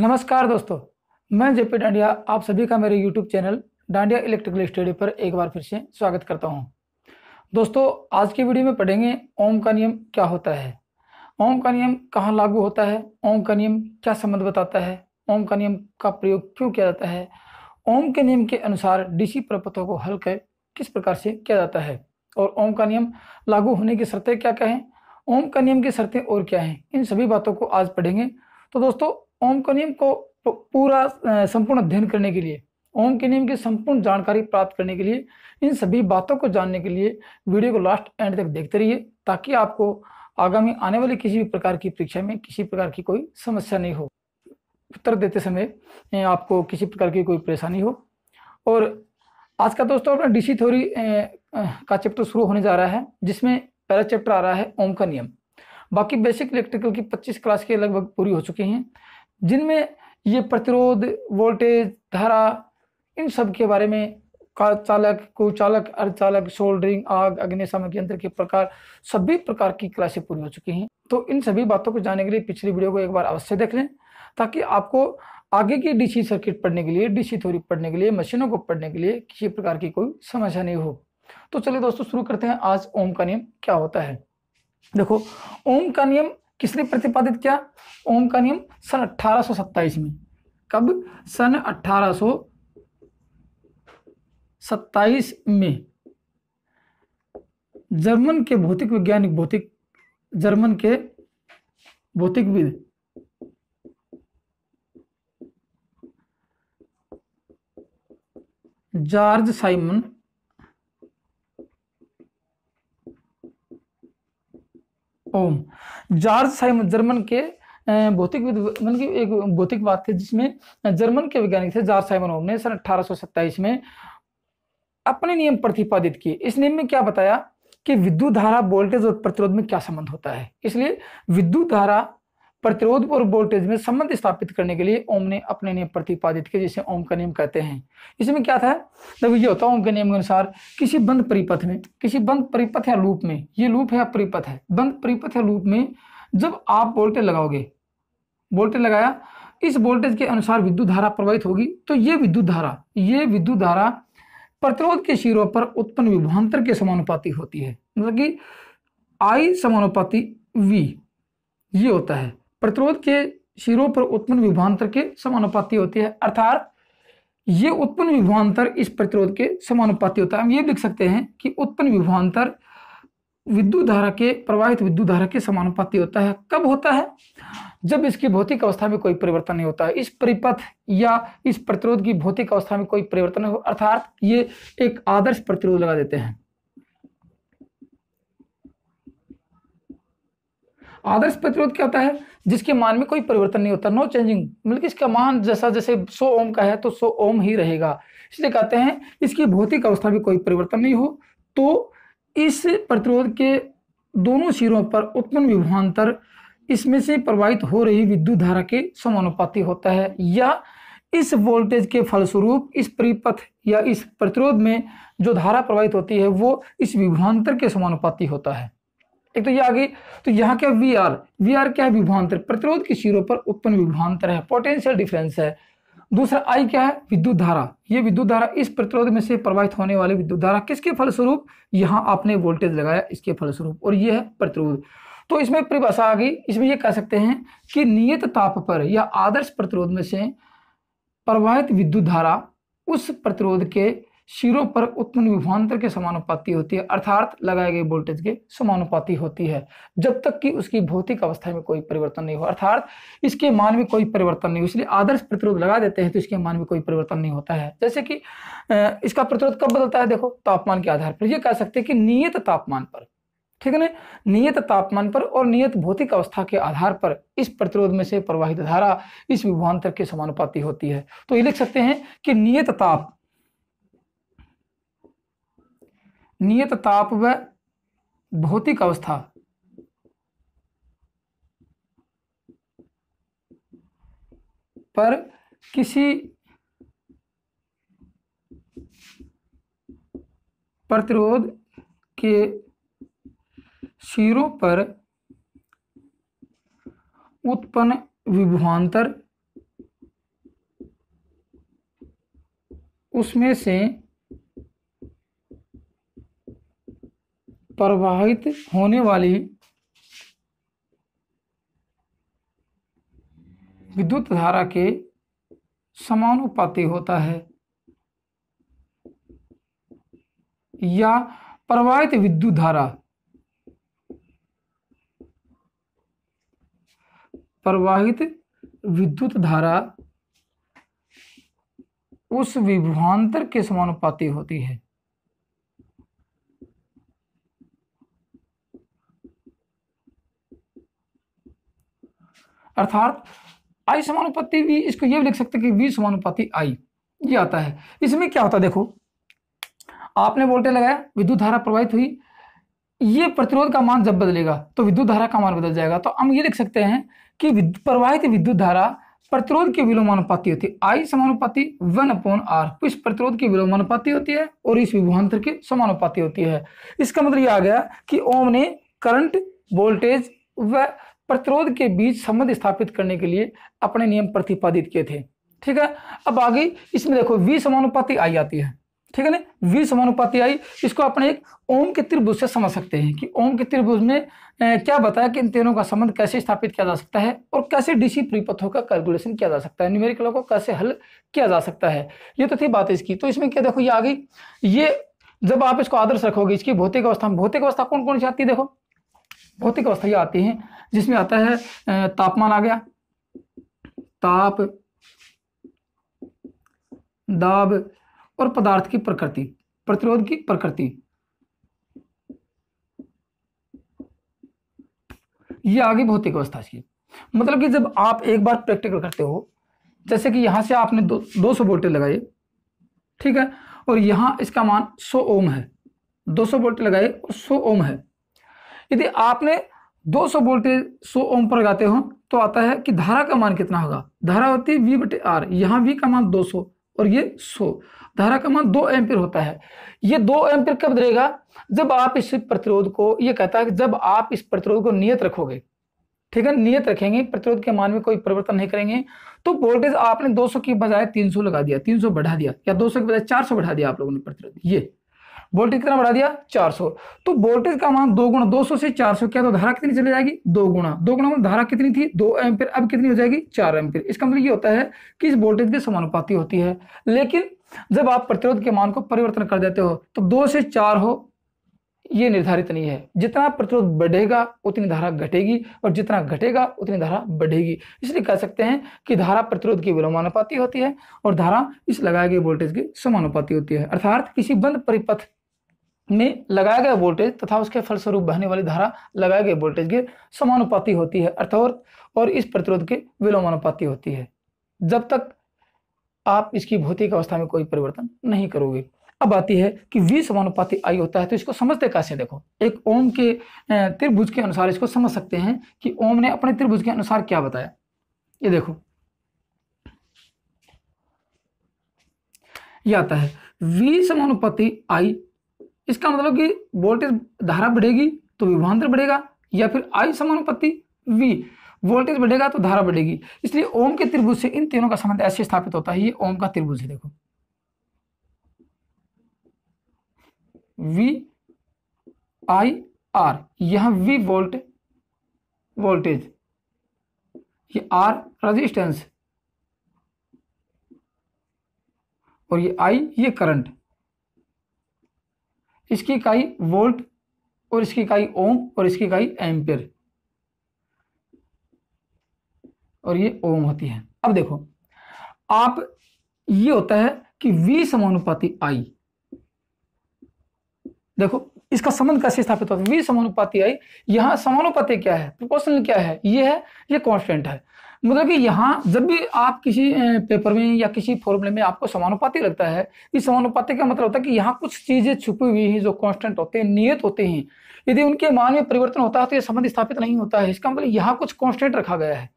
नमस्कार दोस्तों मैं जेपी डांडिया आप सभी का मेरे YouTube channel Dandia electrical study पर एक बार फिर से स्वागत करता हूं। दोस्तों आज की वीडियो में पढ़ेंगे ओम का नियम क्या होता है ओम का नियम कहाँ लागू होता है ओम का नियम क्या संबंध बताता है ओम का नियम का प्रयोग क्यों किया जाता है ओम के नियम के अनुसार डीसी प्रपथों को हल कर किस प्रकार से किया जाता है और ओम का नियम लागू होने की शर्तें क्या क्या हैं ओम का नियम की शर्तें और क्या हैं इन सभी बातों को आज पढ़ेंगे तो दोस्तों ओम के नियम को पूरा संपूर्ण अध्ययन करने के लिए ओम के नियम की संपूर्ण जानकारी प्राप्त करने के लिए इन सभी बातों को जानने के लिए वीडियो को लास्ट एंड तक देखते रहिए ताकि आपको आगामी आने वाली किसी भी प्रकार की परीक्षा में किसी प्रकार की कोई समस्या नहीं हो उत्तर देते समय आपको किसी प्रकार की कोई परेशानी हो और आज का दोस्तों अपना डीसी थ्योरी का चैप्टर शुरू होने जा रहा है जिसमें पहला चैप्टर आ रहा है ओम का नियम बाकी बेसिक इलेक्ट्रिकल की 25 क्लास के लगभग पूरी हो चुकी हैं जिनमें ये प्रतिरोध वोल्टेज धारा इन सब के बारे में कार चालक अर्धचालक सोल्डरिंग आग अग्निशामक यंत्र के प्रकार सभी प्रकार की क्लासें पूरी हो चुकी हैं तो इन सभी बातों को जानने के लिए पिछली वीडियो को एक बार अवश्य देख लें ताकि आपको आगे की डीसी सर्किट पढ़ने के लिए डीसी थ्योरी पढ़ने के लिए मशीनों को पढ़ने के लिए किसी प्रकार की कोई समस्या नहीं हो तो चलिए दोस्तों शुरू करते हैं आज ओम का नियम क्या होता है देखो ओम का नियम किसने प्रतिपादित किया ओम का नियम सन 1827 में कब सन सत्ताईस में जर्मन के भौतिक वैज्ञानिक भौतिक जर्मन के भौतिकविद जॉर्ज साइमन ओम जॉर्ज साइम जर्मन के भौतिक मतलब कि एक बात थे जिसमें जर्मन के वैज्ञानिक थे जॉर्ज साइमन ओम ने सन अठारह में अपने नियम प्रतिपादित किए इस नियम में क्या बताया कि विद्युत धारा वोल्टेज और प्रतिरोध में क्या संबंध होता है इसलिए विद्युत धारा प्रतिरोध और वोल्टेज में संबंध स्थापित करने के लिए ओम ने अपने नियम प्रतिपादित किए जिसे ओम का नियम कहते हैं इसमें क्या था देखो ये होता है ओम के नियम के अनुसार किसी बंद परिपथ में किसी बंद परिपथ या लूप में ये लूप है या परिपथ है बंद परिपथ या लूप में जब आप वोल्टेज लगाओगे वोल्टेज लगाया इस वोल्टेज के अनुसार विद्युत धारा प्रवाहित होगी तो ये विद्युत धारा ये विद्युत धारा प्रतिरोध के शिरों पर उत्पन्न विभवान्तर के समानुपाती होती है मतलब कि आई समानुपाती वी ये होता है प्रतिरोध के शिरों पर उत्पन्न विभवांतर के समानुपाती होती है अर्थात ये उत्पन्न विभवांतर इस प्रतिरोध के समानुपाती होता है हम ये लिख सकते हैं कि उत्पन्न विभवांतर विद्युत धारा के प्रवाहित विद्युत धारा के समानुपाती होता है कब होता है जब इसकी भौतिक अवस्था में कोई परिवर्तन नहीं होता है इस परिपथ या इस प्रतिरोध की भौतिक अवस्था में कोई परिवर्तन नहीं हो अर्थात ये एक आदर्श प्रतिरोध लगा देते हैं आदर्श प्रतिरोध क्या होता है जिसके मान में कोई परिवर्तन नहीं होता नो चेंजिंग मतलब कि इसका मान जैसा जैसे 100 ओम का है तो 100 ओम ही रहेगा इसलिए कहते हैं इसकी भौतिक अवस्था में कोई परिवर्तन नहीं हो तो इस प्रतिरोध के दोनों सिरों पर उत्पन्न विभवान्तर इसमें से प्रवाहित हो रही विद्युत धारा के समानुपाती होता है या इस वोल्टेज के फलस्वरूप इस परिपथ या इस प्रतिरोध में जो धारा प्रवाहित होती है वो इस विभ्रांतर के समानुपाती होता है एक तो ये आ गई तो यहाँ क्या वी आर वी आर क्या है विभ्रांतर प्रतिरोध के शिरों पर उत्पन्न विभ्रांतर है पोटेंशियल डिफरेंस है दूसरा आई क्या है विद्युत धारा ये विद्युत धारा इस प्रतिरोध में से प्रवाहित होने वाली विद्युत धारा किसके फलस्वरूप यहाँ आपने वोल्टेज लगाया इसके फलस्वरूप और ये है प्रतिरोध तो इसमें परिभाषा आ गई इसमें ये कह सकते हैं कि नियत ताप पर या आदर्श प्रतिरोध में से प्रवाहित विद्युत धारा उस प्रतिरोध के सिरों पर उत्पन्न विभवांतर के समानुपाती होती है अर्थात लगाए गए वोल्टेज के समानुपाती होती है जब तक कि उसकी भौतिक अवस्था में कोई परिवर्तन नहीं हो अर्थात इसके मान में कोई परिवर्तन नहीं हो इसलिए आदर्श प्रतिरोध लगा देते हैं तो इसके मान में कोई परिवर्तन नहीं होता है जैसे कि इसका प्रतिरोध कब बदलता है देखो तापमान के आधार पर यह कह सकते हैं कि नियत तापमान पर ठीक है ना नियत तापमान पर और नियत भौतिक अवस्था के आधार पर इस प्रतिरोध में से प्रवाहित धारा इस विभवान्तर के समानुपाती होती है तो ये लिख सकते हैं कि नियत ताप नियत ताप व भौतिक अवस्था पर किसी प्रतिरोध के सिरों पर उत्पन्न विभवांतर उसमें से प्रवाहित होने वाली विद्युत धारा के समानुपाती होता है या प्रवाहित विद्युत धारा प्रवाहित विद्युत धारा उस विभवांतर के समानुपाती होती है अर्थात आई समानुपाति भी इसको ये भी लिख सकते कि वी समानुपाति आई ये आता है इसमें क्या होता है देखो आपने वोल्टेज लगाया विद्युत धारा प्रवाहित हुई ये प्रतिरोध का मान जब बदलेगा तो विद्युत धारा का मान बदल जाएगा तो हम ये लिख सकते हैं कि प्रवाहित विद्युत धारा प्रतिरोध के विलोमानुपाति होती है आई समानुपाति वन अपॉन आर तो इस प्रतिरोध की विलोमानुपाति होती है और इस विभवान्तर की समानुपाति होती है इसका मतलब ये आ गया कि ओम ने करंट वोल्टेज व प्रतिरोध के बीच संबंध स्थापित करने के लिए अपने नियम प्रतिपादित किए थे ठीक है अब आगे इसमें देखो वी समानुपाति आई आती है ठीक है ना वी समानुपाति आई इसको अपने एक ओम के त्रिभुज से समझ सकते हैं कि ओम के त्रिभुज में क्या बताया कि इन तीनों का संबंध कैसे स्थापित किया जा सकता है और कैसे डीसी परिपथों का कैलकुलेशन किया जा सकता है न्यूमेरिकलों को कैसे हल किया जा सकता है ये तो थी बात इसकी तो इसमें क्या देखो ये आ गई ये जब आप इसको आदर्श रखोगे इसकी भौतिक अवस्था भौतिक अवस्था कौन कौन सी आती है देखो भौतिक अवस्थाएं आती हैं जिसमें आता है तापमान आ गया ताप दाब और पदार्थ की प्रकृति प्रतिरोध की प्रकृति ये आ गई भौतिक अवस्था की मतलब कि जब आप एक बार प्रैक्टिकल करते हो जैसे कि यहां से आपने दो सौ वोल्टे लगाए ठीक है और यहां इसका मान 100 ओम है दो सौ वोल्ट लगाए और सौ ओम है यदि आपने 200 वोल्टेज 100 ओम पर लगाते हो तो आता है कि धारा का मान कितना होगा धारा होती है वी बटे आर यहाँ वी का मान 200 और ये 100 धारा का मान 2 एम्पियर होता है ये 2 एम्पियर कब देगा जब आप इस प्रतिरोध को ये कहता है कि जब आप इस प्रतिरोध को नियत रखोगे ठीक है नियत रखेंगे प्रतिरोध के मान में कोई परिवर्तन नहीं करेंगे तो वोल्टेज आपने दो की बजाय तीन लगा दिया तीन बढ़ा दिया या दो की बजाय चार बढ़ा दिया आप लोगों ने प्रतिरोध ये वोल्टेज कितना बढ़ा दिया 400 तो वोल्टेज का मान दो गुणा दो से 400 क्या तो धारा कितनी चली जाएगी दो गुणा दो गुणा मतलब धारा कितनी थी दो एम्पियर अब कितनी हो जाएगी चार एम्पियर इसका मतलब ये होता है कि इस वोल्टेज के समानुपाती होती है लेकिन जब आप प्रतिरोध के मान को परिवर्तन कर देते हो तो दो से चार हो ये निर्धारित नहीं है जितना प्रतिरोध बढ़ेगा उतनी धारा घटेगी और जितना घटेगा उतनी धारा बढ़ेगी इसलिए कह सकते हैं कि धारा प्रतिरोध की विलोमानुपाती होती है और धारा इस लगाए गए वोल्टेज के समानुपाती होती है अर्थात किसी बंद परिपथ में लगाया गया वोल्टेज तथा उसके फलस्वरूप बहने वाली धारा लगाए गए वोल्टेज के समानुपाती होती है अर्थात और इस प्रतिरोध के विलोमानुपाती होती है जब तक आप इसकी भौतिक अवस्था में कोई परिवर्तन नहीं करोगे अब आती है कि V समानुपाती I होता है तो इसको समझते कैसे देखो एक ओम के त्रिभुज के अनुसार इसको समझ सकते हैं कि ओम ने अपने त्रिभुज के अनुसार क्या बताया ये देखो ये आता है वी समानुपाती आई इसका मतलब कि वोल्टेज धारा बढ़ेगी तो विभवान्तर बढ़ेगा या फिर आई समानुपत्ति वी वोल्टेज बढ़ेगा तो धारा बढ़ेगी इसलिए ओम के त्रिभुज से इन तीनों का संबंध ऐसे स्थापित होता है ये ओम का त्रिभुज है देखो वी आई आर यह वी वोल्ट वोल्टेज ये आर रेजिस्टेंस और ये आई ये करंट इसकी इकाई वोल्ट और इसकी इकाई ओम और इसकी इकाई एम्पियर और ये ओम होती है अब देखो आप ये होता है कि वी समानुपाती आई देखो इसका संबंध कैसे स्थापित होता है वी समानुपाति आई यहाँ समानुपाति क्या है प्रोपोर्शनल क्या है ये है ये कॉन्स्टेंट है मतलब कि यहाँ जब भी आप किसी पेपर में या किसी फॉर्मूले में आपको समानुपाति लगता है इस समानुपाति का मतलब होता है कि यहाँ कुछ चीज़ें छुपी हुई हैं जो कांस्टेंट होते हैं नियत होते हैं यदि उनके मान में परिवर्तन होता है तो ये संबंध स्थापित नहीं होता है इसका मतलब यहाँ कुछ कांस्टेंट रखा गया है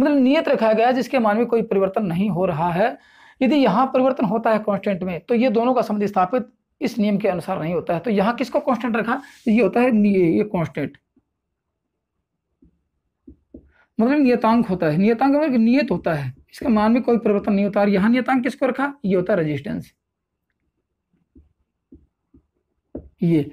मतलब नियत रखा गया है जिसके मान में कोई परिवर्तन नहीं हो रहा है यदि यहाँ परिवर्तन होता है कॉन्स्टेंट में तो ये दोनों का संबंध स्थापित इस नियम के अनुसार नहीं होता है तो यहां किसको कांस्टेंट रखा तो ये होता है ये, ये कांस्टेंट मतलब नियतांक होता है नियतांक मतलब नियत होता है इसके मान में कोई परिवर्तन नहीं होता और यहां नियतांक किसको रखा ये होता है रजिस्टेंस ये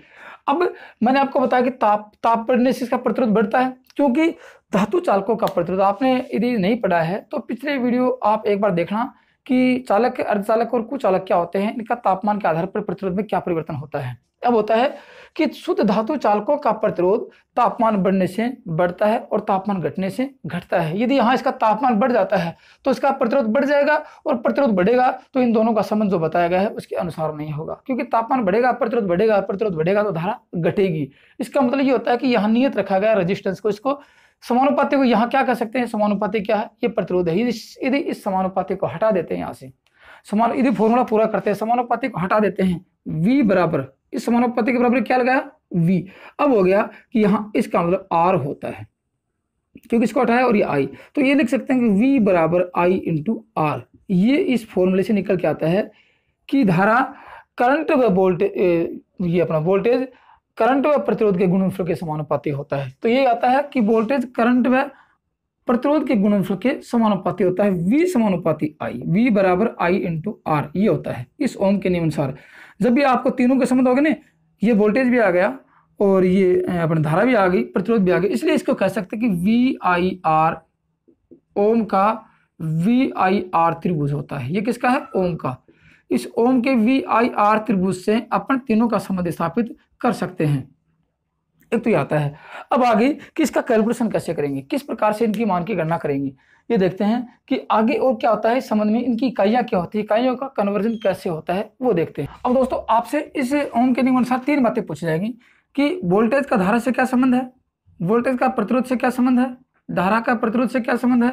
अब मैंने आपको बताया कि ताप ताप पड़ने से इसका प्रतिरोध बढ़ता है क्योंकि धातु चालकों का प्रतिरोध आपने यदि नहीं पढ़ा है तो पिछले वीडियो आप एक बार देखना कि चालक अर्धचालक और कुचालक क्या होते हैं इनका तापमान के आधार पर प्रतिरोध में क्या परिवर्तन होता है अब होता है कि शुद्ध धातु चालकों का प्रतिरोध तापमान बढ़ने से बढ़ता है और तापमान घटने से घटता है यदि यहाँ इसका तापमान बढ़ जाता है तो इसका प्रतिरोध बढ़ जाएगा और प्रतिरोध बढ़ेगा तो इन दोनों का संबंध जो बताया गया है उसके अनुसार नहीं होगा क्योंकि तापमान बढ़ेगा प्रतिरोध बढ़ेगा प्रतिरोध बढ़ेगा तो धारा घटेगी इसका मतलब ये होता है कि यहाँ नियत रखा गया रजिस्टेंस को इसको समानुपाति को यहाँ क्या कह सकते हैं समानुपाति क्या है ये प्रतिरोध है यदि इस समानुपाति को हटा देते हैं यहाँ से समान यदि फॉर्मूला पूरा करते हैं समानुपाति को हटा देते हैं v बराबर इस समानुपाति के बराबर क्या लगाया v अब हो गया कि यहाँ इसका मतलब आर होता है क्योंकि इसको हटाया और ये आई तो ये लिख सकते हैं कि वी बराबर आई इंटू आर ये इस फॉर्मूले से निकल के आता है कि धारा करंट वोल्टेज ये अपना वोल्टेज करंट व प्रतिरोध के गुणनफल के समानुपाती होता है तो ये आता है कि वोल्टेज करंट व प्रतिरोध के गुणनफल के समानुपाती होता है वी समानुपाती आई वी बराबर आई इंटू आर ये होता है इस ओम के नियम अनुसार जब भी आपको तीनों के संबंध हो गए ना ये वोल्टेज भी आ गया और ये अपनी धारा भी आ गई प्रतिरोध भी आ गई इसलिए इसको कह सकते कि वी आई आर ओम का वी आई आर त्रिभुज होता है ये किसका है ओम का इस ओम के वी आई आर त्रिभुज से अपन तीनों का संबंध स्थापित कर सकते हैं एक तो ये आता है अब आगे कि इसका कैलकुलेशन कैसे करेंगे किस प्रकार से इनकी मान की गणना करेंगे ये देखते हैं कि आगे और क्या होता है संबंध में इनकी इकाइयाँ क्या होती है इकाइयों का कन्वर्जन कैसे होता है वो देखते हैं अब दोस्तों आपसे इस ओम के नियम अनुसार तीन बातें पूछी जाएंगी कि वोल्टेज का धारा से क्या संबंध है वोल्टेज का प्रतिरोध से क्या संबंध है धारा का प्रतिरोध से क्या संबंध है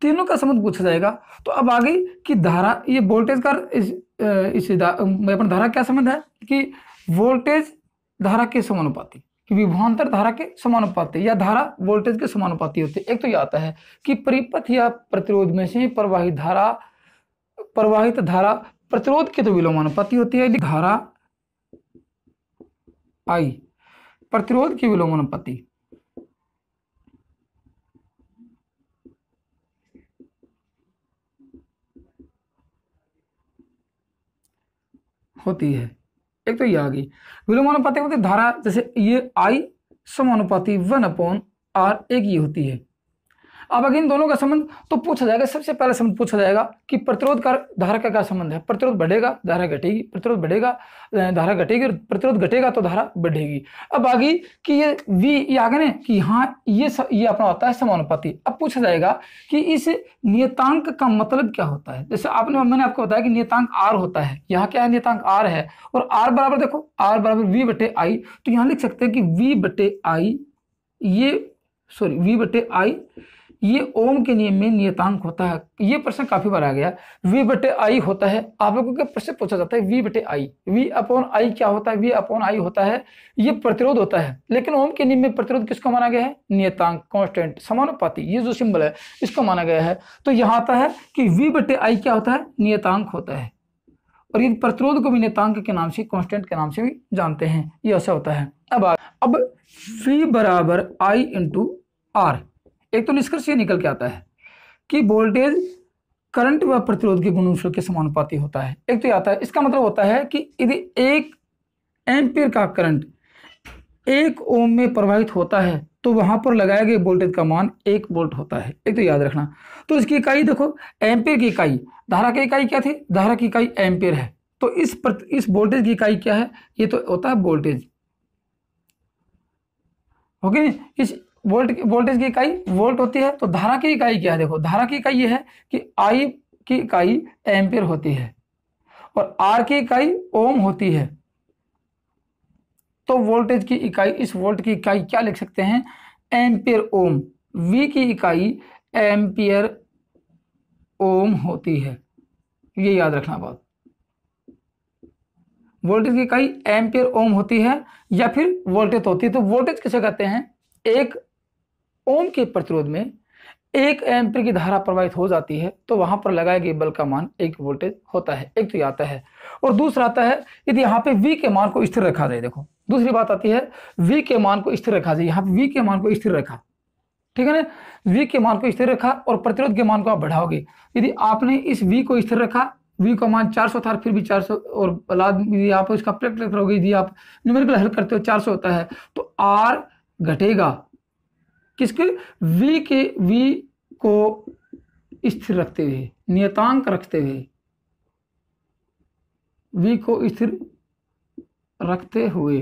तीनों का संबंध पूछा जाएगा तो अब आगे कि धारा ये वोल्टेज का इस इस अपन धारा क्या संबंध है कि वोल्टेज धारा के समानुपाति विभवांतर धारा के समानुपाति या धारा वोल्टेज के समानुपाति होती है एक तो यह आता है कि परिपथ या प्रतिरोध में से प्रवाहित धारा प्रवाहित धारा प्रतिरोध के तो विलोमानुपाति होती है धारा आई प्रतिरोध की विलोमानुपाति होती है एक तो ये आ गई विलोम अनुपातिक होती धारा जैसे ये आई समानुपाती वन अपॉन आर एक ये होती है अब अगर इन दोनों का संबंध तो पूछा जाएगा सबसे पहला संबंध पूछा जाएगा कि प्रतिरोध का धारा का क्या संबंध है प्रतिरोध बढ़ेगा धारा घटेगी प्रतिरोध बढ़ेगा धारा घटेगी और प्रतिरोध घटेगा तो धारा बढ़ेगी अब आगे कि ये वी ये आगे कि हाँ ये स, ये अपना होता है समानुपाति अब पूछा जाएगा कि इस नियतांक का मतलब क्या होता है जैसे आपने मैंने आपको बताया कि नियतांक आर होता है यहाँ क्या है नियतांक आर है और आर बराबर देखो आर बराबर वी बटे आई तो यहाँ लिख सकते हैं कि वी बटे आई ये सॉरी वी बटे आई ये ओम के नियम में नियतांक होता है ये प्रश्न काफी बार आ गया वी बटे आई होता है आप लोगों के प्रश्न पूछा जाता है वी बटे आई वी अपॉन आई क्या होता है वी अपॉन आई होता है ये प्रतिरोध होता है लेकिन ओम के नियम में प्रतिरोध किसको माना गया है नियतांक कॉन्स्टेंट समानुपाती ये जो सिंबल है इसको माना गया है तो यहां आता है कि वी बटे आई क्या होता है नियतांक होता है और ये प्रतिरोध को भी नियतांक के नाम से कॉन्स्टेंट के नाम से भी जानते हैं ये ऐसा होता है अब अब वी बराबर आई इंटू आर एक तो निष्कर्ष ये निकल के आता है कि वोल्टेज करंट व प्रतिरोध के गुणनफल के समानुपाती होता है एक तो ये आता है इसका मतलब होता है कि यदि एक एम्पियर का करंट एक ओम में प्रवाहित होता है तो वहां पर लगाया गया वोल्टेज का मान एक वोल्ट होता है एक तो याद रखना तो इसकी इकाई देखो एम्पियर की इकाई धारा की इकाई क्या थी धारा की इकाई एम्पियर है तो इस पर, इस वोल्टेज की इकाई क्या है ये तो होता है वोल्टेज ओके इस वोल्ट वोल्टेज की इकाई वोल्ट होती है तो धारा की इकाई क्या है देखो धारा की इकाई यह है कि आई की इकाई एम्पियर होती है और आर की इकाई ओम होती है तो वोल्टेज की इकाई इस वोल्ट की इकाई क्या लिख सकते हैं एम्पियर ओम वी की इकाई एम्पियर ओम होती है ये याद रखना बात वोल्टेज की इकाई एम्पियर ओम होती है या फिर वोल्टेज तो होती है तो वोल्टेज किसे कहते हैं एक ओम के प्रतिरोध में एक एम्पियर की धारा प्रवाहित हो जाती है तो वहां पर लगाए गए बल का मान एक वोल्टेज होता है एक तो ये आता है और दूसरा आता है यदि यहाँ पे वी के मान को स्थिर रखा जाए देखो दूसरी बात आती है वी के मान को स्थिर रखा जाए यहाँ पे वी के मान को स्थिर रखा ठीक है ना वी के मान को स्थिर रखा और प्रतिरोध के मान को आप बढ़ाओगे यदि आपने इस वी को स्थिर रखा वी का मान 400 था फिर भी 400 और लाद यदि आप उसका प्रैक्टिकल करोगे यदि आप न्यूमेरिकल हल करते हो 400 होता है तो आर घटेगा किसके वी के वी को स्थिर रखते हुए नियतांक रखते हुए वी को स्थिर रखते हुए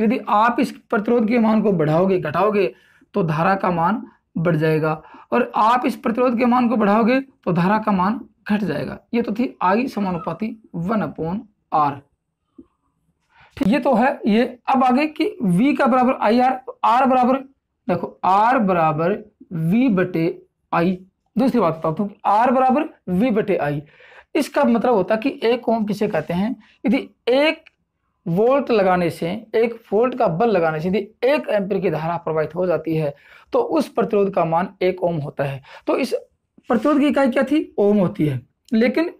यदि आप इस प्रतिरोध के मान को बढ़ाओगे घटाओगे तो धारा का मान बढ़ जाएगा और आप इस प्रतिरोध के मान को बढ़ाओगे तो धारा का मान घट जाएगा ये तो थी आई समानुपाति वन अपोन आर ये तो है ये अब आगे कि V का बराबर आई आर आर बराबर देखो आर बराबर वी बटे आई दूसरी बात बताता हूँ आर बराबर वी बटे आई इसका मतलब होता है कि एक ओम किसे कहते हैं यदि एक वोल्ट लगाने से एक वोल्ट का बल लगाने से यदि एक एम्पियर की धारा प्रवाहित हो जाती है तो उस प्रतिरोध का मान एक ओम होता है तो इस प्रतिरोध की इकाई क्या थी ओम होती है लेकिन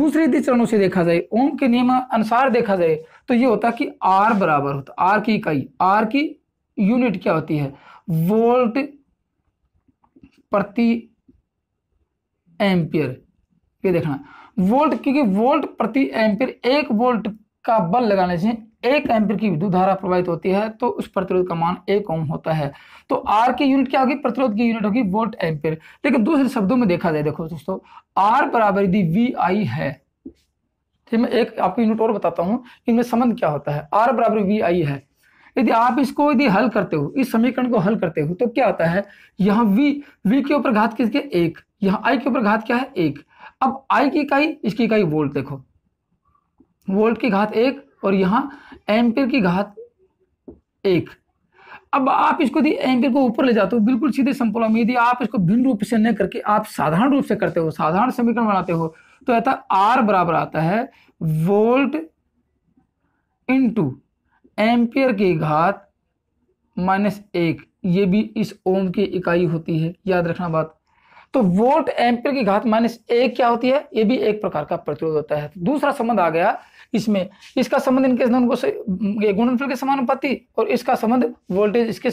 दूसरे यदि चरणों से देखा जाए ओम के नियम अनुसार देखा जाए तो ये होता कि आर बराबर होता आर की इकाई आर की यूनिट क्या होती है वोल्ट प्रति एम्पियर ये देखना वोल्ट क्योंकि वोल्ट प्रति एम्पियर एक वोल्ट का बल लगाने से एक एम्पियर की विद्युत धारा प्रवाहित होती है तो उस प्रतिरोध का मान एक ओम होता है तो आर की यूनिट क्या होगी प्रतिरोध की यूनिट होगी वोल्ट एम्पियर लेकिन दूसरे शब्दों में देखा जाए देखो दोस्तों आर बराबर यदि वी आई है ठीक मैं एक आपको यूनिट और बताता हूं इनमें संबंध क्या होता है आर बराबर वी आई है यदि आप इसको यदि हल करते हो इस समीकरण को हल करते हो तो क्या होता है यहाँ v v के ऊपर घात किसके एक यहाँ i के ऊपर घात क्या है एक अब i की इकाई इसकी इकाई वोल्ट देखो वोल्ट की घात एक और यहाँ एम्पियर की घात एक अब आप इसको यदि एम्पियर को ऊपर ले जाते हो बिल्कुल सीधे संपूर्ण में यदि आप इसको भिन्न रूप से न करके आप साधारण रूप से करते हो साधारण समीकरण बनाते हो तो आता आर बराबर आता है वोल्ट इंटू एम्पियर की घात माइनस एक ये भी इस ओम की इकाई होती है याद रखना बात तो वोल्ट एम्पियर की घात माइनस एक क्या होती है ये भी एक प्रकार का प्रतिरोध होता है तो दूसरा संबंध आ गया इसमें इसका संबंध इनके गुणनफल के समानुपाती और इसका संबंध वोल्टेज इसके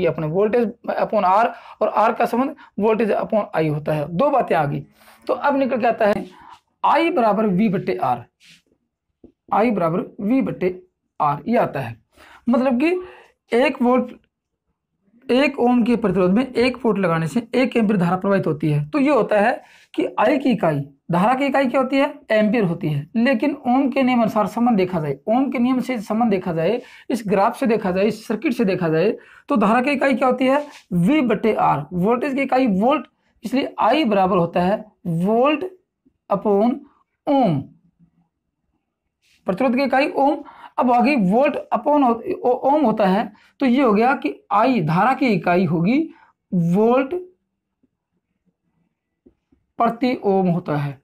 ये अपने वोल्टेज अपॉन आर और आर का संबंध वोल्टेज अपॉन आई होता है दो बातें आ गई तो अब निकल के आता है आई बराबर वी बट्टे आर आई बराबर वी बट्टे आर ये आता है मतलब कि एक वोल्ट एक ओम के प्रतिरोध में एक वोल्ट लगाने से एक एम्पियर धारा प्रवाहित होती है तो ये होता है कि आई की इकाई धारा की इकाई क्या होती है एम्पियर होती है लेकिन ओम के नियम अनुसार संबंध देखा जाए ओम के नियम से संबंध देखा जाए इस ग्राफ से देखा जाए इस सर्किट से देखा जाए तो धारा की इकाई क्या होती है वी बटे आर वोल्टेज की इकाई वोल्ट इसलिए आई बराबर होता है वोल्ट अपॉन ओम प्रतिरोध की इकाई ओम अब आगे वोल्ट अपॉन ओम होता है तो ये हो गया कि आई धारा की इकाई होगी वोल्ट प्रति ओम होता है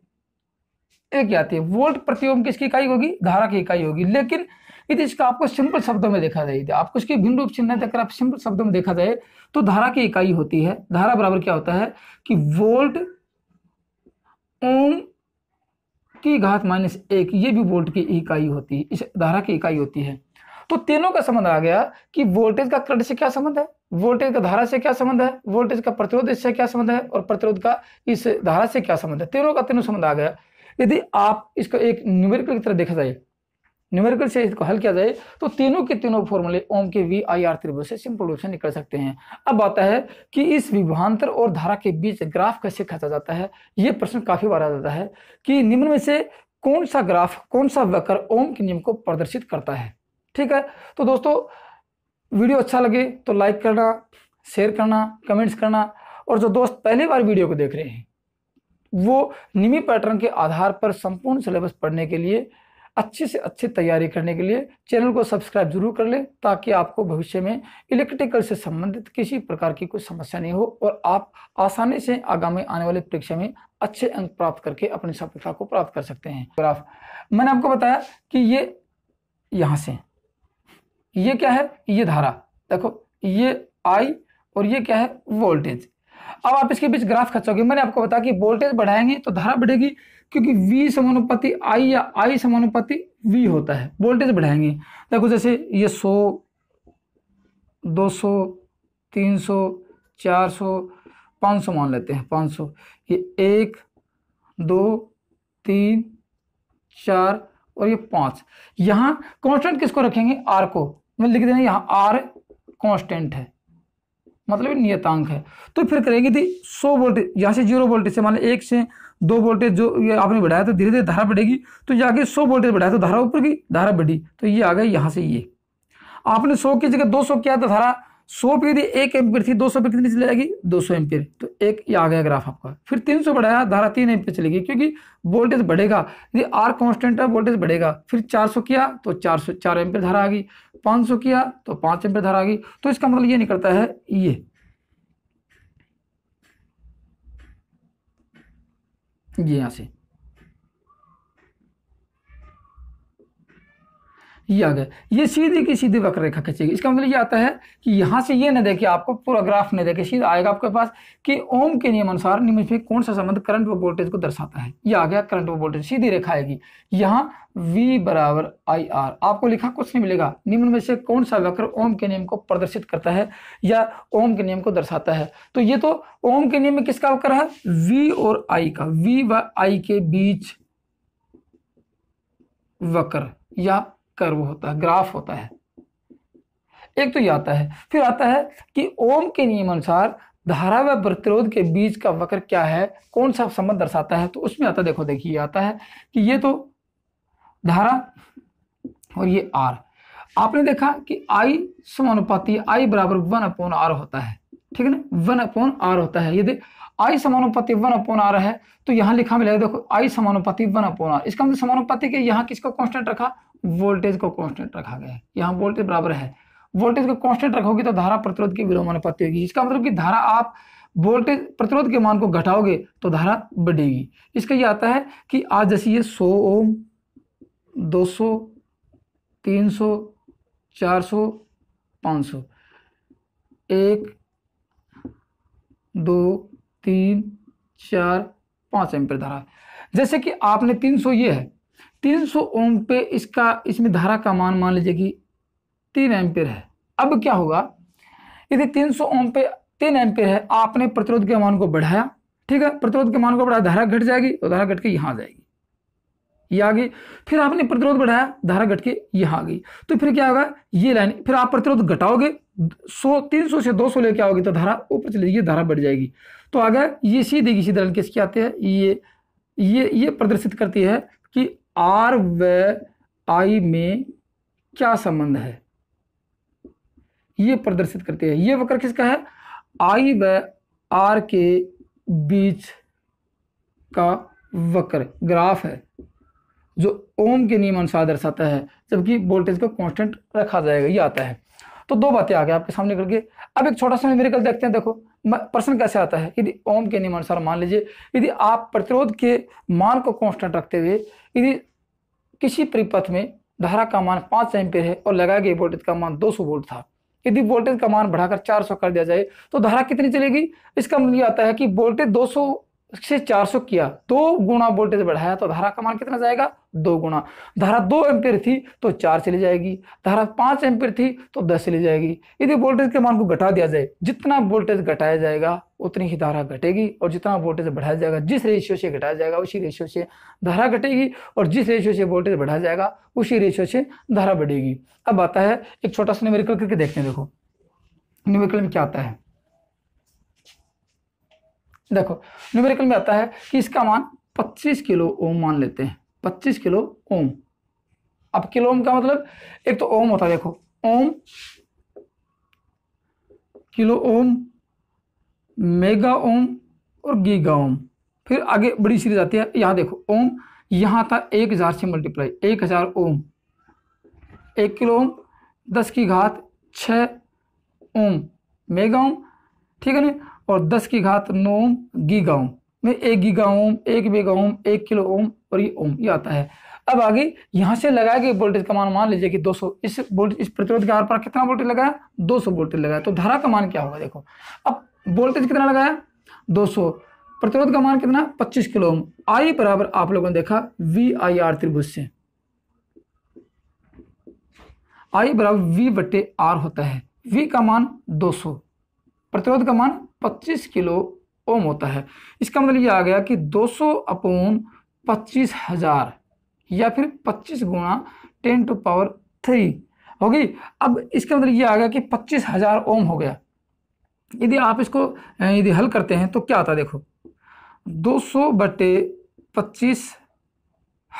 एक आती है वोल्ट प्रति ओम किसकी इकाई होगी धारा की इकाई होगी लेकिन यदि इसका आपको सिंपल शब्दों में देखा जाए आपको इसके भिन्न रूप चिन्ह अगर आप सिंपल शब्दों में देखा जाए तो धारा की इकाई होती है धारा बराबर क्या होता है कि वोल्ट ओम की घात माइनस एक ये भी वोल्ट की इकाई होती है इस धारा की इकाई होती है तो तीनों का संबंध आ गया कि वोल्टेज का करंट से क्या संबंध है वोल्टेज का धारा से क्या संबंध है वोल्टेज का प्रतिरोध इससे क्या संबंध है और प्रतिरोध का इस धारा से क्या संबंध है तीनों का तीनों संबंध आ गया यदि आप इसको एक न्यूमेरिकल की तरह देखा जाए न्यूमेरिकल से इसको हल किया जाए तो तीनों के तीनों फॉर्मूले ओम के वी आई आर त्रिभुज से सिंपल रूप से निकल सकते हैं अब आता है कि इस विभवान्तर और धारा के बीच ग्राफ कैसे खींचा जाता है ये प्रश्न काफी बार आ जाता है कि निम्न में से कौन सा ग्राफ कौन सा वक्र ओम के नियम को प्रदर्शित करता है ठीक है तो दोस्तों वीडियो अच्छा लगे तो लाइक करना शेयर करना कमेंट्स करना और जो दोस्त पहली बार वीडियो को देख रहे हैं वो निमी पैटर्न के आधार पर संपूर्ण सिलेबस पढ़ने के लिए अच्छे से अच्छी तैयारी करने के लिए चैनल को सब्सक्राइब जरूर कर लें ताकि आपको भविष्य में इलेक्ट्रिकल से संबंधित किसी प्रकार की कोई समस्या नहीं हो और आप आसानी से आगामी आने वाली परीक्षा में अच्छे अंक प्राप्त करके अपनी सफलता को प्राप्त कर सकते हैं ग्राफ मैंने आपको बताया कि ये यहाँ से ये क्या है ये धारा देखो ये आई और ये क्या है वोल्टेज अब आप इसके बीच ग्राफ खर्चोगे मैंने आपको बताया कि वोल्टेज बढ़ाएंगे तो धारा बढ़ेगी क्योंकि V समानुपाति I या I समानुपाति V होता है वोल्टेज बढ़ाएंगे देखो जैसे ये 100 200 300 400 500 मान लेते हैं 500 ये एक दो तीन चार और ये पाँच यहाँ कांस्टेंट किसको रखेंगे आर को मैं लिख देना यहाँ आर कांस्टेंट है मतलब नियतांक है तो फिर करेंगे थी सौ वोल्टेज यहाँ से जीरो वोल्टेज से मान लो एक से दो वोल्टेज जो ये आपने बढ़ाया तो धीरे धीरे धारा बढ़ेगी तो ये आगे सौ वोल्टेज बढ़ाया तो धारा ऊपर की धारा बढ़ी तो ये आ गई यहाँ से ये आपने सौ की जगह दो सौ किया तो धारा सौ पे यदि एक एम्पियर थी दो सौ पे कितनी चली जाएगी दो सौ एम्पियर तो एक ये आ गया ग्राफ आपका फिर तीन सौ बढ़ाया धारा तीन एम पे चली गई क्योंकि वोल्टेज बढ़ेगा यदि आर कांस्टेंट है वोल्टेज बढ़ेगा फिर चार सौ किया तो चार सौ चार एम पे धारा आ गई पाँच सौ किया तो पाँच एम पे धारा आ गई तो इसका मतलब ये निकलता है ये ये यहाँ से ये आ गया ये सीधी की सीधी वक्र रेखा खींचेगी इसका मतलब ये आता है कि यहाँ से ये ना देखे आपको पूरा ग्राफ नहीं देखे सीधा आएगा आपके पास कि ओम के नियम अनुसार निम्न में कौन सा संबंध करंट व वोल्टेज को दर्शाता है ये आ गया करंट व वोल्टेज सीधी रेखा आएगी यहाँ V बराबर आई आर आपको लिखा कुछ नहीं मिलेगा निम्न में से कौन सा वक्र ओम के नियम को प्रदर्शित करता है या ओम के नियम को दर्शाता है तो ये तो ओम के नियम में किसका वक्र है V और I का V व I के बीच वक्र या कर्व होता है ग्राफ होता है एक तो ये आता है फिर आता है कि ओम के नियम अनुसार धारा व प्रतिरोध के बीच का वक्र क्या है कौन सा संबंध दर्शाता है तो उसमें आता देखो देखिए आता है कि ये तो धारा और ये आर आपने देखा कि आई समानुपाती आई बराबर वन अपोन आर होता है ठीक है ना वन अपोन आर होता है यदि आई समानुपाती वन अपोन आर है तो यहां लिखा मिलेगा देखो आई समानुपाती वन अपोन आर इसका मतलब समानुपाती के यहाँ किसको कॉन्स्टेंट रखा वोल्टेज को कांस्टेंट रखा गया है यहाँ वोल्टेज बराबर है वोल्टेज को कांस्टेंट रखोगे तो धारा प्रतिरोध की विलोमानुपाती होगी इसका मतलब कि धारा आप वोल्टेज प्रतिरोध के मान को घटाओगे तो धारा बढ़ेगी इसका ये आता है कि आज जैसे ये सौ ओम 200 सौ 400 500 एक दो तीन चार पाँच एम्पियर धारा जैसे कि आपने 300 ये है 300 ओम पे इसका इसमें धारा का मान मान लीजिए कि तीन एम्पेयर है अब क्या होगा यदि 300 ओम पे तीन एम्पेयर है आपने प्रतिरोध के मान को बढ़ाया ठीक है प्रतिरोध के मान को बढ़ाया धारा घट जाएगी तो धारा घट के आ जाएगी ये आ गई फिर आपने प्रतिरोध बढ़ाया धारा घट के आ गई तो फिर क्या होगा ये लाइन फिर आप प्रतिरोध घटाओगे सौ तीन सौ से दो सौ लेके आओगे तो धारा ऊपर चली जाएगी धारा बढ़ जाएगी तो आ गया ये सीधे किसी सीधे लाइन किसकी आती है ये ये ये प्रदर्शित करती है कि आर व आई में क्या संबंध है ये प्रदर्शित करते हैं ये वक्र किसका है आई व आर के बीच का वक्र ग्राफ है जो ओम के नियम अनुसार दर्शाता है जबकि वोल्टेज को कांस्टेंट रखा जाएगा ये आता है तो दो बातें आ गई आपके सामने करके अब एक छोटा सा मेरे कल देखते हैं देखो प्रश्न कैसे आता है यदि ओम के नियम अनुसार मान लीजिए यदि आप प्रतिरोध के मान को कांस्टेंट रखते हुए यदि किसी परिपथ में धारा का मान पांच एम्पियर है और लगाया गया वोल्टेज का मान 200 वोल्ट था यदि वोल्टेज का मान बढ़ाकर 400 कर दिया जाए तो धारा कितनी चलेगी इसका मतलब ये आता है कि वोल्टेज 200 से 400 किया दो गुना वोल्टेज बढ़ाया तो धारा का मान कितना जाएगा दो गुना धारा दो एम्पियर थी तो चार चली जाएगी धारा पांच एम्पियर थी तो दस चली जाएगी यदि वोल्टेज के मान को घटा दिया जाए जितना वोल्टेज घटाया जाएगा उतनी ही धारा घटेगी और जितना वोल्टेज बढ़ाया जाएगा जिस रेशियो से घटाया जाएगा उसी रेशियो से धारा घटेगी और जिस रेशियो से वोल्टेज बढ़ाया जाएगा उसी रेशियो से धारा बढ़ेगी अब आता है एक छोटा सा न्यूमेरिकल करके देखते हैं देखो न्यूमेरिकल में क्या आता है देखो न्यूमेरिकल में आता है कि इसका मान 25 किलो ओम मान लेते हैं 25 किलो ओम अब किलो ओम का मतलब एक तो ओम होता है देखो ओम किलो ओम मेगा ओम और गीगा ओम फिर आगे बड़ी सीरीज आती है यहां देखो ओम यहां था एक हज़ार से मल्टीप्लाई एक हज़ार ओम एक किलो ओम दस की घात छ ओम मेगा ओम ठीक है ना और 10 की घात नौ गीगा ओम में एक गीगा ओम एक बेगा ओम एक किलो ओम और ये ओम ये आता है अब आगे यहां से लगाया गया वोल्टेज का मान मान लीजिए कि 200 इस वोल्ट इस प्रतिरोध के आधार पर कितना वोल्टेज लगाया 200 वोल्टेज लगाया तो धारा का मान क्या होगा देखो अब वोल्टेज कितना लगाया 200 प्रतिरोध का मान कितना 25 किलो ओम आई बराबर आप लोगों ने देखा वी आई आर त्रिभुज से आई बराबर वी बटे आर होता है वी का मान 200 प्रतिरोध का मान 25 किलो ओम होता है इसका मतलब ये आ गया कि 200 सौ अपोन पच्चीस हजार या फिर 25 गुणा टेन टू पावर थ्री होगी अब इसका मतलब ये आ गया कि पच्चीस हजार ओम हो गया यदि आप इसको यदि हल करते हैं तो क्या आता देखो 200 सौ बटे पच्चीस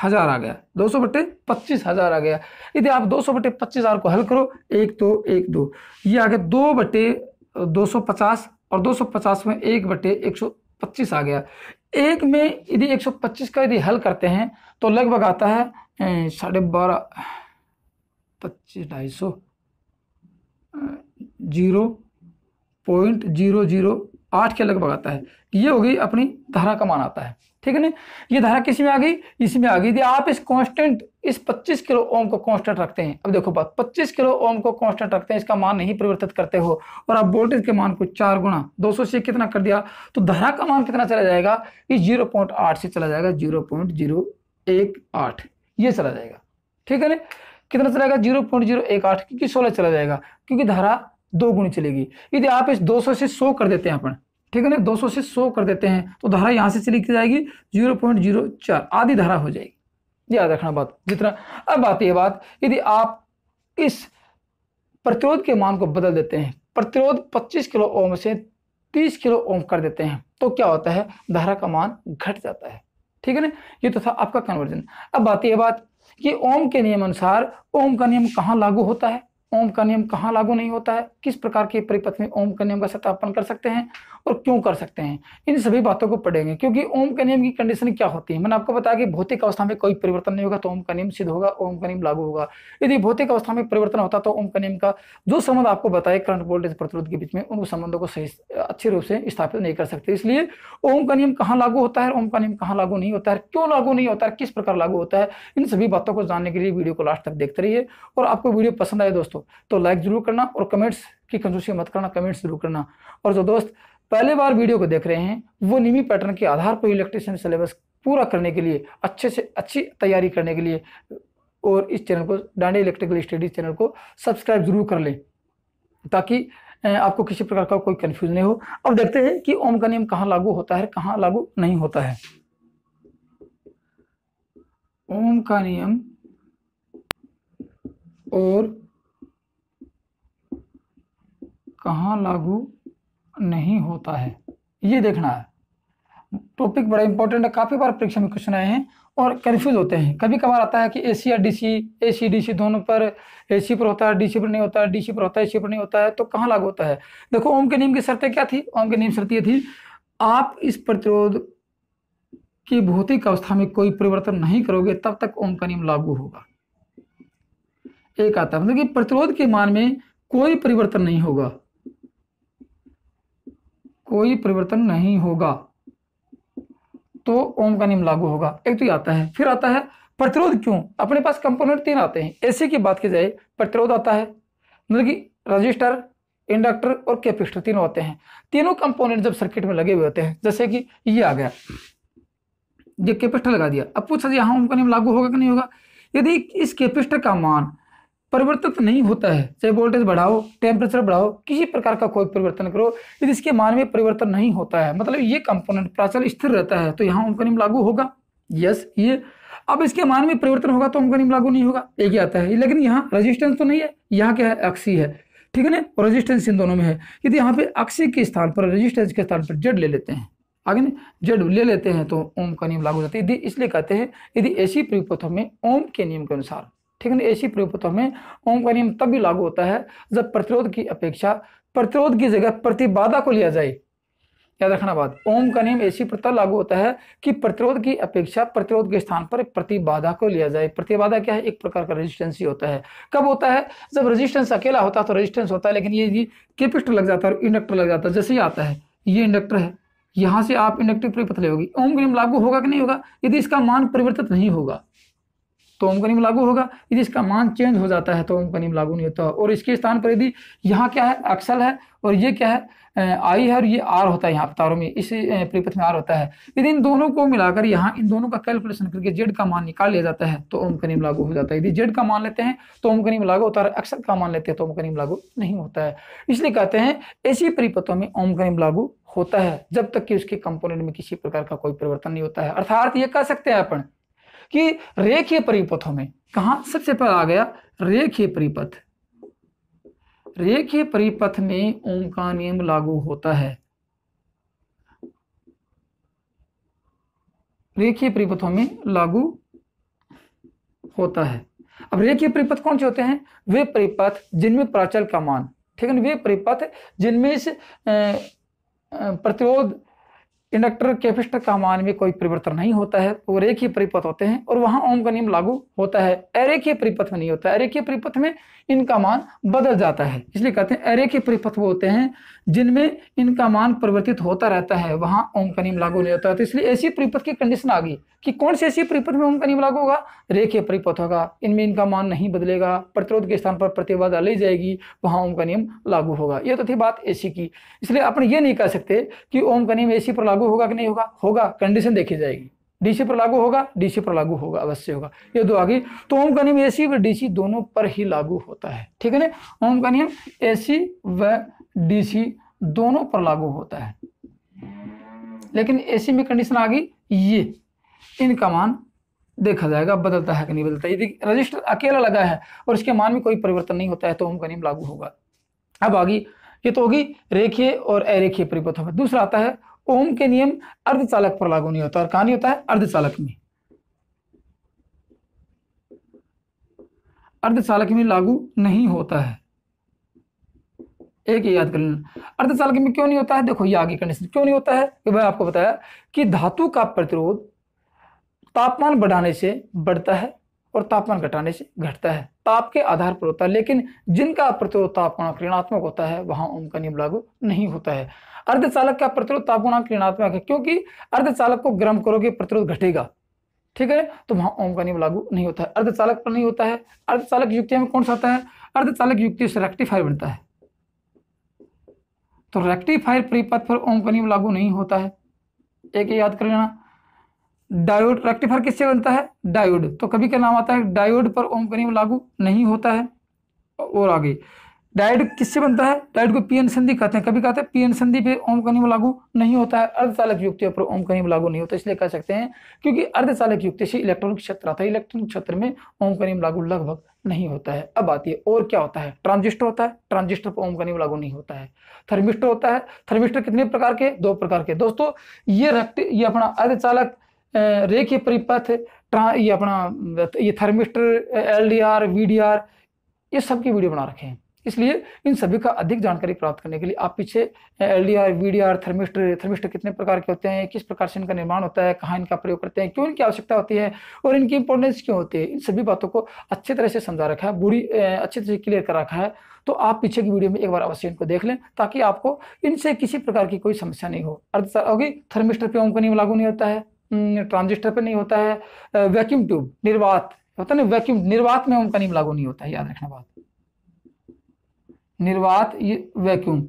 हजार आ गया 200 सौ बटे पच्चीस हजार आ गया यदि आप 200 सौ बटे पच्चीस हजार को हल करो एक दो तो, एक दो ये आ गया दो बटे 250 और 250 में एक बटे एक आ गया एक में यदि 125 का यदि हल करते हैं तो लगभग आता है अं, साढ़े बारह पच्चीस ढाई सौ अं, जीरो पॉइंट जीरो जीरो आठ के लगभग आता है ये होगी अपनी धारा का मान आता है ठीक है ना ये धारा किसी में आ गई इसमें आ गई यदि आप इस कांस्टेंट इस 25 किलो ओम को कांस्टेंट रखते हैं अब देखो बात 25 किलो ओम को कांस्टेंट रखते हैं इसका मान नहीं परिवर्तित करते हो और आप वोल्टेज के मान को चार गुणा दो से कितना कर दिया तो धारा का मान कितना चला जाएगा ये जीरो पॉइंट आठ से चला जाएगा जीरो पॉइंट जीरो एक आठ ये चला जाएगा ठीक है ना कितना चलाएगा जीरो पॉइंट जीरो एक आठ क्योंकि सोलह चला जाएगा क्योंकि धारा दो गुणी चलेगी यदि आप इस दो सौ से सौ कर देते हैं अपन ठीक है ना 200 से 100 कर देते हैं तो धारा यहाँ से चली की जाएगी 0.04 आधी धारा हो जाएगी याद रखना बात जितना अब बात यह बात यदि आप इस प्रतिरोध के मान को बदल देते हैं प्रतिरोध 25 किलो ओम से 30 किलो ओम कर देते हैं तो क्या होता है धारा का मान घट जाता है ठीक है ना ये तो था आपका कन्वर्जन अब बात यह बात कि ओम के नियम अनुसार ओम का नियम कहाँ लागू होता है ओम का नियम कहाँ लागू नहीं होता है किस प्रकार के परिपथ में ओम का नियम का सत्यापन कर सकते हैं और क्यों कर सकते हैं इन सभी बातों को पढ़ेंगे क्योंकि ओम का नियम की कंडीशन क्या होती है मैंने आपको बताया कि भौतिक अवस्था में कोई परिवर्तन नहीं होगा तो ओम का नियम सिद्ध होगा ओम का नियम लागू होगा यदि भौतिक अवस्था में परिवर्तन होता तो ओम का नियम का जो संबंध आपको बताए करंट वोल्टेज प्रतिरोध के बीच में उन संबंधों को सही अच्छे रूप से स्थापित नहीं कर सकते इसलिए ओम का नियम कहाँ लागू होता है ओम का नियम कहाँ लागू नहीं होता है क्यों लागू नहीं होता है किस प्रकार लागू होता है इन सभी बातों को जानने के लिए वीडियो को लास्ट तक देखते रहिए और आपको वीडियो पसंद आए दोस्तों को तो लाइक जरूर करना और कमेंट्स की कंजूसी मत करना कमेंट्स जरूर करना और जो दोस्त पहले बार वीडियो को देख रहे हैं वो निमी पैटर्न के आधार पर इलेक्ट्रिशियन सिलेबस पूरा करने के लिए अच्छे से अच्छी तैयारी करने के लिए और इस चैनल को डांडे इलेक्ट्रिकल स्टडीज चैनल को सब्सक्राइब जरूर कर लें ताकि आपको किसी प्रकार का कोई कन्फ्यूज नहीं हो अब देखते हैं कि ओम का नियम कहाँ लागू होता है कहाँ लागू नहीं होता है ओम का नियम और कहाँ लागू नहीं होता है ये देखना है टॉपिक बड़ा इंपॉर्टेंट है काफ़ी बार परीक्षा में क्वेश्चन आए हैं और कन्फ्यूज होते हैं कभी कभार आता है कि ए या डी सी ए सी डी सी दोनों पर ए सी पर होता है डी सी पर नहीं होता है डी पर होता है ए सी पर नहीं होता है तो कहाँ लागू होता है देखो ओम के नियम की शर्तें क्या थी ओम के नियम शर्त ये थी आप इस प्रतिरोध की भौतिक अवस्था में कोई परिवर्तन नहीं करोगे तब तक ओम का नियम लागू होगा एक आता है मतलब कि प्रतिरोध के मान में कोई परिवर्तन नहीं होगा कोई परिवर्तन नहीं होगा तो ओम का नियम लागू होगा एक तो आता है फिर आता है प्रतिरोध क्यों अपने पास कंपोनेंट तीन आते हैं ऐसे की बात की जाए प्रतिरोध आता है मतलब कि रजिस्टर इंडक्टर और कैपेसिटर तीनों आते हैं तीनों कंपोनेंट जब सर्किट में लगे हुए होते हैं जैसे कि ये आ गया ये कैपेसिटर लगा दिया अब पूछा यहां ओम का नियम लागू होगा कि नहीं होगा यदि इस कैपेसिटर का मान परिवर्तित नहीं होता है चाहे वोल्टेज बढ़ाओ टेम्परेचर बढ़ाओ किसी प्रकार का कोई परिवर्तन करो यदि इसके मान में परिवर्तन नहीं होता है मतलब ये कंपोनेंट प्राचल स्थिर रहता है तो यहाँ उनका नियम लागू होगा यस ये अब इसके मान में परिवर्तन होगा तो उनका नियम लागू नहीं होगा एक ही आता है लेकिन यहाँ रजिस्टेंस तो नहीं है यहाँ क्या है अक्सी है ठीक है ना रजिस्टेंस इन दोनों में है यदि यहाँ पे अक्सी के स्थान पर रजिस्टेंस के स्थान पर जेड ले लेते हैं आगे ना जेड ले लेते हैं तो ओम का नियम लागू होता है इसलिए कहते हैं यदि ऐसी परिपथों में ओम के नियम के अनुसार ठीक है ना ऐसी प्रयोग में ओम का नियम तभी लागू होता है जब प्रतिरोध की अपेक्षा प्रतिरोध की जगह प्रतिबाधा को लिया जाए याद रखना बात ओम का नियम ऐसी प्रथा लागू होता है कि प्रतिरोध की अपेक्षा प्रतिरोध के स्थान पर प्रतिबाधा को लिया जाए प्रतिबाधा क्या है एक प्रकार का रेजिस्टेंस ही होता है कब होता है जब रेजिस्टेंस अकेला होता है तो रेजिस्टेंस होता है लेकिन ये जी कैपेसिटर लग जाता है और इंडक्टर लग जाता है जैसे ही आता है ये इंडक्टर है यहां से आप इंडक्टिव प्रपथ होगी ओम का नियम लागू होगा कि नहीं होगा यदि इसका मान परिवर्तित नहीं होगा तो ओम का नियम लागू होगा यदि इसका मान चेंज हो जाता है तो ओम का नियम लागू नहीं होता और इसके स्थान पर यदि यहाँ क्या है अक्सल है और ये क्या है आई है और ये आर होता है यहाँ पर तारों में इस परिपथ में आर होता है यदि इन दोनों को मिलाकर यहाँ इन दोनों का कैलकुलेशन करके जेड का मान निकाल लिया जाता है तो ओम का नियम लागू हो जाता है यदि जेड का मान लेते हैं तो ओम का नियम लागू होता है अक्सल का मान लेते हैं तो ओम का नियम लागू नहीं होता है इसलिए कहते हैं ऐसी परिपथों में ओम का नियम लागू होता है जब तक कि उसके कंपोनेंट में किसी प्रकार का कोई परिवर्तन नहीं होता है अर्थात ये कह सकते हैं अपन कि रेखीय परिपथों में कहा सबसे पहले आ गया रेखीय परिपथ रेखीय परिपथ में ओम का नियम लागू होता है रेखीय परिपथों में लागू होता है अब रेखीय परिपथ कौन से होते हैं वे परिपथ जिनमें प्राचल का मान ठीक है वे परिपथ जिनमें इस प्रतिरोध इंडक्टर कैपेसिटर का मान में कोई परिवर्तन नहीं होता है वो रेखीय परिपथ होते हैं और वहां ओम का नियम लागू होता है अरेखीय परिपथ में नहीं होता अरेखीय परिपथ में इनका मान बदल जाता है इसलिए कहते हैं अरेखीय परिपथ वो होते हैं जिनमें इनका मान परिवर्तित होता रहता है वहां ओम का नियम लागू नहीं होता तो इसलिए ऐसी परिपथ की कंडीशन आ गई कि कौन से ऐसी परिपथ में ओम का नियम लागू होगा रेखीय परिपथ होगा इनमें इनका मान नहीं बदलेगा प्रतिरोध के स्थान पर प्रतिबाधा ले जाएगी वहां ओम का नियम लागू होगा यह तो थी बात ऐसी की इसलिए अपन ये नहीं कह सकते कि ओम का नियम ऐसी पर लागू लागू होगा कि नहीं होगा होगा कंडीशन देखी जाएगी डीसी पर लागू होगा डीसी पर लागू होगा अवश्य होगा ये दो आगे तो ओम का नियम एसी व डीसी दोनों पर ही लागू होता है ठीक है ना ओम का नियम एसी व डीसी दोनों पर लागू होता है लेकिन एसी में कंडीशन आ गई ये इनका मान देखा जाएगा बदलता है कि नहीं बदलता यदि रजिस्टर अकेला लगा है और इसके मान में कोई परिवर्तन नहीं होता है तो ओम का नियम लागू होगा अब आगे ये तो होगी रेखीय और अरेखीय परिपथों में दूसरा आता है ओम के नियम अर्धचालक पर लागू नहीं होता और नहीं होता है अर्धचालक में अर्धचालक में लागू नहीं होता है एक ही याद कर लेना अर्धचालक में क्यों नहीं होता है देखो ये आगे कंडीशन क्यों नहीं होता है कि भाई आपको बताया कि धातु का प्रतिरोध तापमान बढ़ाने से बढ़ता है और तापमान घटाने से घटता है ताप के आधार पर होता है लेकिन जिनका प्रतिरोध तापमान ऋणात्मक होता है वहां ओम का नियम लागू नहीं होता है अर्धचालक का प्रतिरोध ताप ऋणात्मक है क्योंकि अर्धचालक को गर्म करोगे प्रतिरोध घटेगा ठीक है तो वहां ओम का नियम लागू नहीं होता है अर्धचालक पर नहीं होता है अर्धचालक युक्ति में कौन सा आता है अर्धचालक युक्ति से रेक्टिफायर बनता है तो रेक्टिफायर परिपथ पर ओम का नियम लागू नहीं होता है एक याद कर लेना डायोड रेक्टिफायर किससे बनता है डायोड तो कभी क्या नाम आता है डायोड पर ओम का नियम लागू नहीं होता है और आगे डायड किससे बनता है डायड को पीएन संधि कहते हैं कभी कहते हैं पीएन संधि पे ओम कनिम लागू नहीं होता है अर्धचालक युक्ति पर ओम कनिम लागू नहीं होता इसलिए कह सकते हैं क्योंकि अर्धचालक युक्ति से इलेक्ट्रॉनिक क्षेत्र आता है इलेक्ट्रॉनिक क्षेत्र में ओम कनिम लागू लगभग नहीं होता है अब आती है और क्या होता है ट्रांजिस्टर होता है ट्रांजिस्टर पर ओम कनिम लागू नहीं होता है थर्मिस्टर होता है थर्मिस्टर कितने प्रकार के दो प्रकार के दोस्तों ये रक्त ये अपना अर्धचालक रेख परिपथ ये अपना ये thermistor L D R V D R ये सबकी वीडियो बना रखे हैं इसलिए इन सभी का अधिक जानकारी प्राप्त करने के लिए आप पीछे L D R V D R thermistor thermistor कितने प्रकार के होते हैं किस प्रकार से इनका निर्माण होता है कहाँ इनका प्रयोग करते हैं क्यों इनकी आवश्यकता होती है और इनकी इंपॉर्टेंस क्यों होती है इन सभी बातों को अच्छे तरह से समझा रखा है बुरी अच्छे तरह से क्लियर कर रखा है तो आप पीछे की वीडियो में एक बार अवश्य इनको देख लें ताकि आपको इनसे किसी प्रकार की कोई समस्या नहीं हो अर्थात होगी थर्मिस्टर पे ओम का नियम लागू नहीं होता है ट्रांजिस्टर पे नहीं होता है वैक्यूम ट्यूब निर्वात होता है ना वैक्यूम निर्वात में ओम का नियम लागू नहीं होता है याद रखना बात निर्वात वैक्यूम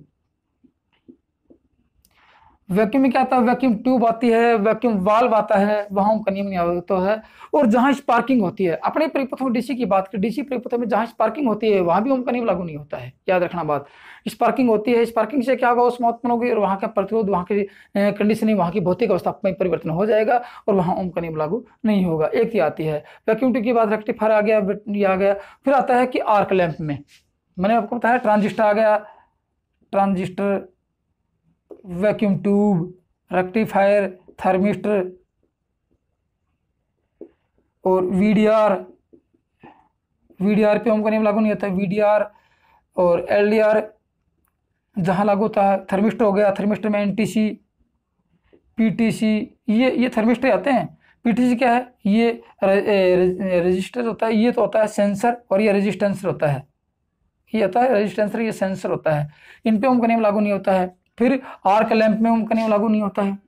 वैक्यूम में क्या आता है वैक्यूम ट्यूब आती है वैक्यूम वाल्व आता है वहां का नियम नहीं होता है और जहां स्पार्किंग होती है अपने परिपथ में डीसी की बात करें डीसी परिपथ में जहां स्पार्किंग होती है वहां भी ओम नियम लागू नहीं होता है याद रखना बात स्पार्किंग होती है स्पार्किंग से क्या होगा उस उत्पन्न होगी और वहां का प्रतिरोध वहां की कंडीशनिंग वहां की भौतिक अवस्था में परिवर्तन हो जाएगा और वहां ओम का नियम लागू नहीं होगा एक ही आती है वैक्यूम ट्यूब की बात रेक्टिफायर आ गया आ गया फिर आता है कि आर्क लैंप में मैंने आपको बताया ट्रांजिस्टर आ गया transistor vacuum tube rectifier thermistor और V D R V D R पे हमको नहीं लागू नहीं होता वी डी आर और एल डी आर जहाँ लागू होता है थर्मिस्टर हो गया थर्मिस्टर में N T C P T C ये ये थर्मिस्टर आते हैं पी टी सी क्या है ये रजिस्टर eh, eh, होता है ये तो होता है सेंसर और ये रजिस्टेंसर होता है ये होता है रजिस्टेंसर ये सेंसर होता है इन पे ओम का नियम लागू नहीं होता है फिर आर्क लैंप में ओम का नियम लागू नहीं होता है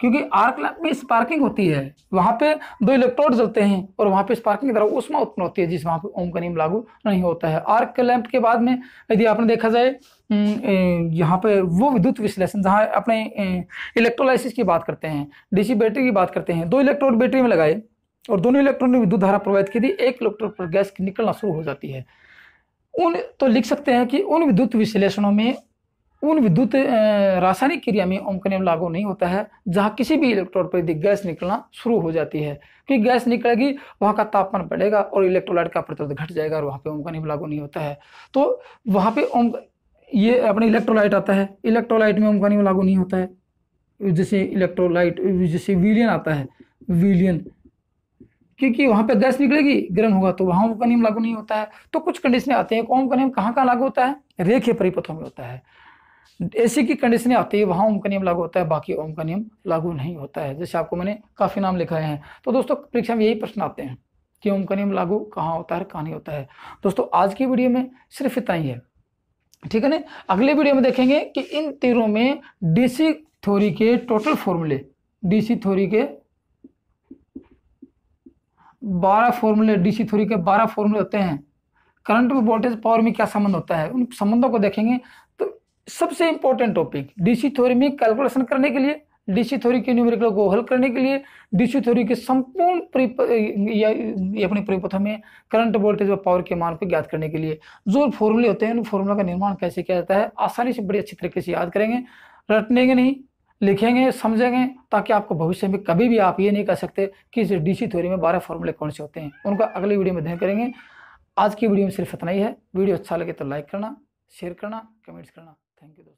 क्योंकि आर्क लैंप में स्पार्किंग होती है वहां पे दो इलेक्ट्रोड जलते हैं और वहां पे स्पार्किंग की तरह उष्मा उत्पन्न होती है जिस वहां पे ओम का नियम लागू नहीं होता है आर्क लैंप के बाद में यदि आपने देखा जाए यहाँ पे वो विद्युत विश्लेषण जहां अपने इलेक्ट्रोलाइसिस की बात करते हैं डीसी बैटरी की बात करते हैं दो इलेक्ट्रोड बैटरी में लगाए और दोनों इलेक्ट्रॉन में विद्युत धारा प्रवाहित की थी एक इलेक्ट्रॉन पर गैस निकलना शुरू हो जाती है उन तो लिख सकते हैं कि उन विद्युत विश्लेषणों में उन विद्युत रासायनिक क्रिया में ओम नियम लागू नहीं होता है जहाँ किसी भी इलेक्ट्रॉन पर यदि गैस निकलना शुरू हो जाती है क्योंकि गैस निकलेगी वहाँ का तापमान बढ़ेगा और इलेक्ट्रोलाइट का प्रतिरोध घट जाएगा और वहाँ पे ओम नियम लागू नहीं होता है तो वहाँ पे ओम ये अपने इलेक्ट्रोलाइट आता है इलेक्ट्रोलाइट में ओम नियम लागू नहीं होता है जैसे इलेक्ट्रोलाइट जैसे विलियन आता है विलियन क्योंकि वहां पे गैस निकलेगी ग्रहण होगा तो वहां ओम का नियम लागू नहीं होता है तो कुछ कंडीशन आते हैं ओम का नियम कहाँ कहाँ लागू होता है रेखे परिपथों में होता है ऐसी की कंडीशन आती है वहां ओम का नियम लागू होता है बाकी ओम का नियम लागू नहीं होता है जैसे आपको मैंने काफ़ी नाम लिखाए हैं तो दोस्तों परीक्षा में यही प्रश्न आते हैं कि ओम का नियम लागू कहाँ होता है कहाँ नहीं होता है दोस्तों आज की वीडियो में सिर्फ इतना ही है ठीक है ना अगले वीडियो में देखेंगे कि इन तीनों में डीसी थ्योरी के टोटल फॉर्मूले डीसी थ्योरी के बारह फॉर्मूले डीसी थ्योरी के बारह फॉर्मूले होते हैं करंट में वोल्टेज पावर में क्या संबंध होता है उन संबंधों को देखेंगे तो सबसे इंपॉर्टेंट टॉपिक डीसी थ्योरी में कैलकुलेशन करने के लिए डीसी थ्योरी के न्यूमेरिकल को हल करने के लिए डीसी थ्योरी के संपूर्ण अपने परिपथों में करंट वोल्टेज और पावर के मान को ज्ञात करने के लिए जो फॉर्मूले होते हैं उन फॉर्मूला का निर्माण कैसे किया जाता है आसानी से बड़े अच्छी तरीके से याद करेंगे रटनेंगे नहीं लिखेंगे समझेंगे ताकि आपको भविष्य में कभी भी आप ये नहीं कह सकते कि इस डीसी थ्योरी में बारह फॉर्मूले कौन से होते हैं उनका अगली वीडियो में अध्ययन करेंगे आज की वीडियो में सिर्फ इतना ही है वीडियो अच्छा लगे तो लाइक करना शेयर करना कमेंट्स करना थैंक यू दोस्तों